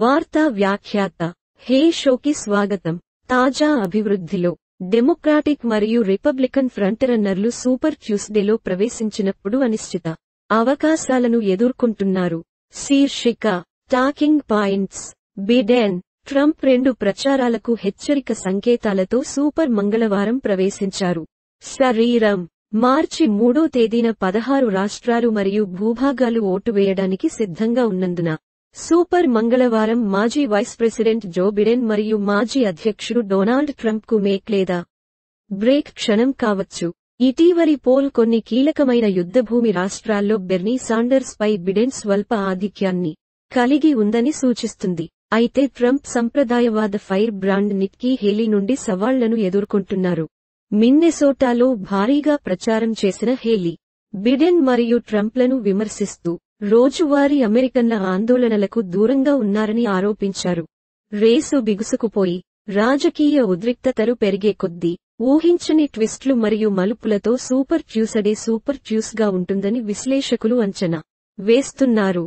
వార్తా వ్యాఖ్యాత హే షోకి స్వాగతం తాజా అభివృద్ధిలో డెమోక్రాటిక్ మరియు రిపబ్లికన్ ఫ్రంట్ రన్నర్లు సూపర్ ట్యూస్డేలో ప్రవేశించినప్పుడు అనిశ్చిత అవకాశాలను ఎదుర్కొంటున్నారు శీర్షిక టాకింగ్ పాయింట్స్ బిడెన్ ట్రంప్ రెండు ప్రచారాలకు హెచ్చరిక సంకేతాలతో సూపర్ మంగళవారం ప్రవేశించారు శరీరం మార్చి మూడో తేదీన పదహారు రాష్ట్రాలు మరియు భూభాగాలు ఓటు వేయడానికి సిద్ధంగా ఉన్నందున సూపర్ మంగళవారం మాజీ వైస్ ప్రెసిడెంట్ జో బిడెన్ మరియు మాజీ అధ్యక్షుడు డొనాల్డ్ ట్రంప్కు మేక్ లేదా బ్రేక్ క్షణం కావచ్చు ఇటీవరి పోల్ కొన్ని కీలకమైన యుద్ధభూమి రాష్ట్రాల్లో బెర్నీ సాండర్స్ పై బిడెన్ స్వల్ప ఆధిక్యాన్ని కలిగి ఉందని సూచిస్తుంది అయితే ట్రంప్ సంప్రదాయవాద ఫైర్ బ్రాండ్ నిక్కీ హేలీ నుండి సవాళ్లను ఎదుర్కొంటున్నారు మిన్నెసోటాలో భారీగా ప్రచారం చేసిన హేలీ బిడెన్ మరియు ట్రంప్లను విమర్శిస్తూ రోజువారీ అమెరికన్ల ఆందోళనలకు దూరంగా ఉన్నారని ఆరోపించారు రేసు బిగుసుకుపోయి రాజకీయ ఉద్రిక్తతలు పెరిగే కొద్దీ ఊహించని ట్విస్ట్లు మరియు మలుపులతో సూపర్ ట్యూసడే సూపర్ ట్యూస్గా ఉంటుందని విశ్లేషకులు అంచనా వేస్తున్నారు